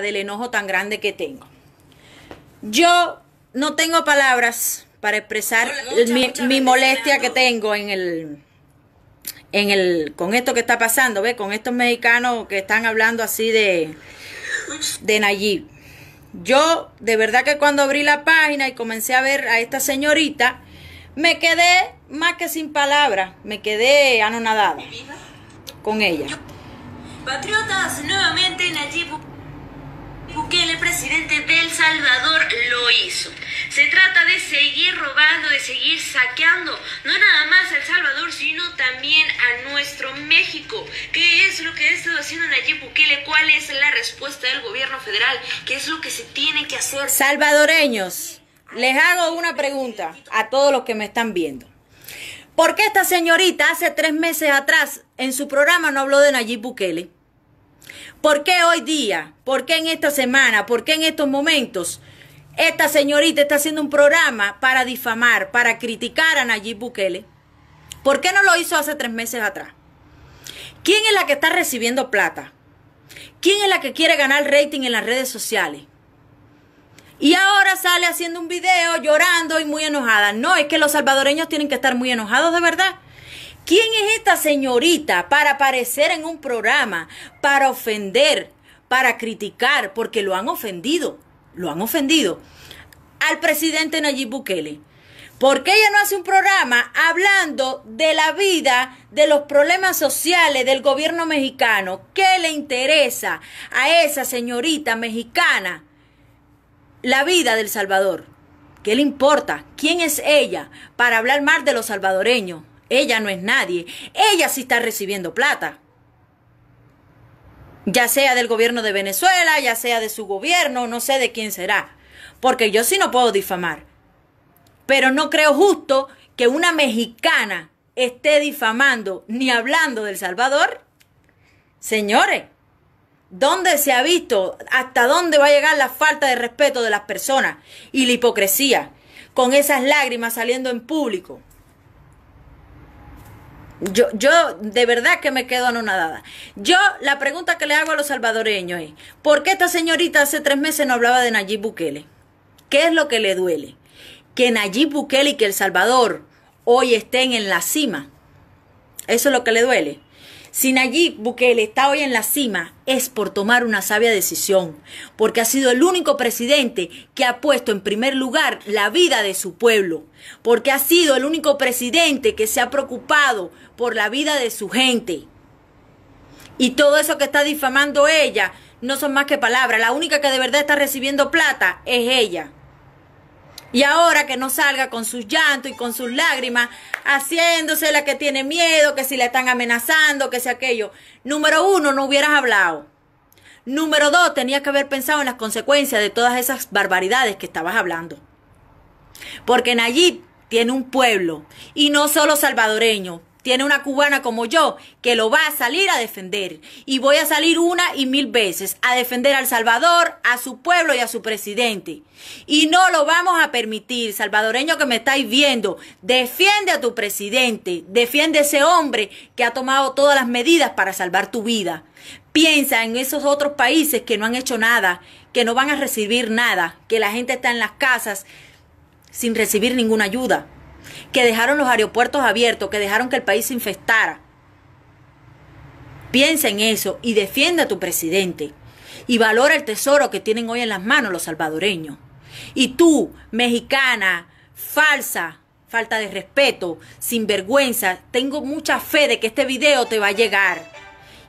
del enojo tan grande que tengo. Yo no tengo palabras para expresar mi, molestia que tengo en el, en el, con esto que está pasando, ve Con estos mexicanos que están hablando así de, de Nayib. Yo, de verdad que cuando abrí la página y comencé a ver a esta señorita, me quedé más que sin palabras, me quedé anonadada con ella. Patriotas, nuevamente Nayib Salvador lo hizo. Se trata de seguir robando, de seguir saqueando, no nada más a El Salvador, sino también a nuestro México. ¿Qué es lo que ha estado haciendo Nayib Bukele? ¿Cuál es la respuesta del gobierno federal? ¿Qué es lo que se tiene que hacer? Salvadoreños, les hago una pregunta a todos los que me están viendo. ¿Por qué esta señorita hace tres meses atrás en su programa no habló de Nayib Bukele? ¿Por qué hoy día? ¿Por qué en esta semana? ¿Por qué en estos momentos? Esta señorita está haciendo un programa para difamar, para criticar a Nayib Bukele. ¿Por qué no lo hizo hace tres meses atrás? ¿Quién es la que está recibiendo plata? ¿Quién es la que quiere ganar rating en las redes sociales? Y ahora sale haciendo un video llorando y muy enojada. No, es que los salvadoreños tienen que estar muy enojados de verdad. ¿Quién es esta señorita para aparecer en un programa, para ofender, para criticar? Porque lo han ofendido, lo han ofendido al presidente Nayib Bukele. ¿Por qué ella no hace un programa hablando de la vida, de los problemas sociales del gobierno mexicano. ¿Qué le interesa a esa señorita mexicana la vida del Salvador? ¿Qué le importa? ¿Quién es ella para hablar mal de los salvadoreños? Ella no es nadie. Ella sí está recibiendo plata. Ya sea del gobierno de Venezuela, ya sea de su gobierno, no sé de quién será. Porque yo sí no puedo difamar. Pero no creo justo que una mexicana esté difamando ni hablando del Salvador. Señores, ¿dónde se ha visto hasta dónde va a llegar la falta de respeto de las personas y la hipocresía con esas lágrimas saliendo en público? Yo, yo de verdad que me quedo anonadada. Yo la pregunta que le hago a los salvadoreños es, ¿por qué esta señorita hace tres meses no hablaba de Nayib Bukele? ¿Qué es lo que le duele? Que Nayib Bukele y que El Salvador hoy estén en la cima. Eso es lo que le duele. Si Nayib Bukele está hoy en la cima, es por tomar una sabia decisión, porque ha sido el único presidente que ha puesto en primer lugar la vida de su pueblo, porque ha sido el único presidente que se ha preocupado por la vida de su gente. Y todo eso que está difamando ella no son más que palabras, la única que de verdad está recibiendo plata es ella. Y ahora que no salga con sus llantos y con sus lágrimas, haciéndose la que tiene miedo, que si le están amenazando, que sea aquello. Número uno, no hubieras hablado. Número dos, tenías que haber pensado en las consecuencias de todas esas barbaridades que estabas hablando. Porque Nayib tiene un pueblo, y no solo salvadoreño, tiene una cubana como yo que lo va a salir a defender. Y voy a salir una y mil veces a defender al Salvador, a su pueblo y a su presidente. Y no lo vamos a permitir, salvadoreño que me estáis viendo, defiende a tu presidente, defiende a ese hombre que ha tomado todas las medidas para salvar tu vida. Piensa en esos otros países que no han hecho nada, que no van a recibir nada, que la gente está en las casas sin recibir ninguna ayuda que dejaron los aeropuertos abiertos, que dejaron que el país se infestara. Piensa en eso y defiende a tu presidente. Y valora el tesoro que tienen hoy en las manos los salvadoreños. Y tú, mexicana, falsa, falta de respeto, sin vergüenza. tengo mucha fe de que este video te va a llegar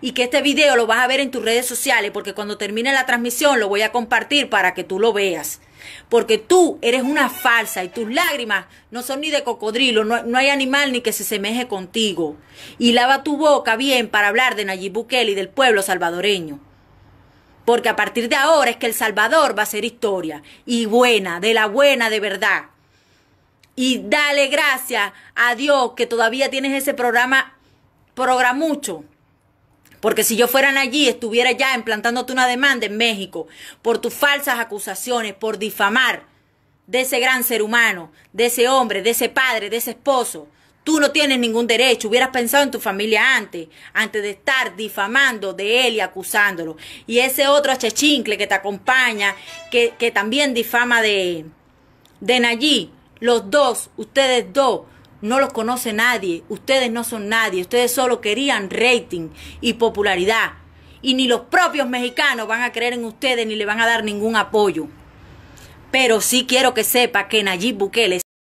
y que este video lo vas a ver en tus redes sociales porque cuando termine la transmisión lo voy a compartir para que tú lo veas. Porque tú eres una falsa y tus lágrimas no son ni de cocodrilo, no, hay animal ni que se semeje contigo. Y lava tu boca bien para hablar de Nayib Bukele y del pueblo salvadoreño. Porque a partir de ahora es que El Salvador va a ser historia. Y buena, de la buena de verdad. Y dale gracias a Dios que todavía tienes ese programa, mucho porque si yo fueran allí, estuviera ya implantándote una demanda en México por tus falsas acusaciones, por difamar de ese gran ser humano, de ese hombre, de ese padre, de ese esposo. Tú no tienes ningún derecho. Hubieras pensado en tu familia antes, antes de estar difamando de él y acusándolo. Y ese otro chechincle que te acompaña, que, también difama de, de Nayí. Los dos, ustedes dos, no los conoce nadie, ustedes no son nadie, ustedes solo querían rating y popularidad. Y ni los propios mexicanos van a creer en ustedes ni le van a dar ningún apoyo. Pero sí quiero que sepa que Nayib Bukele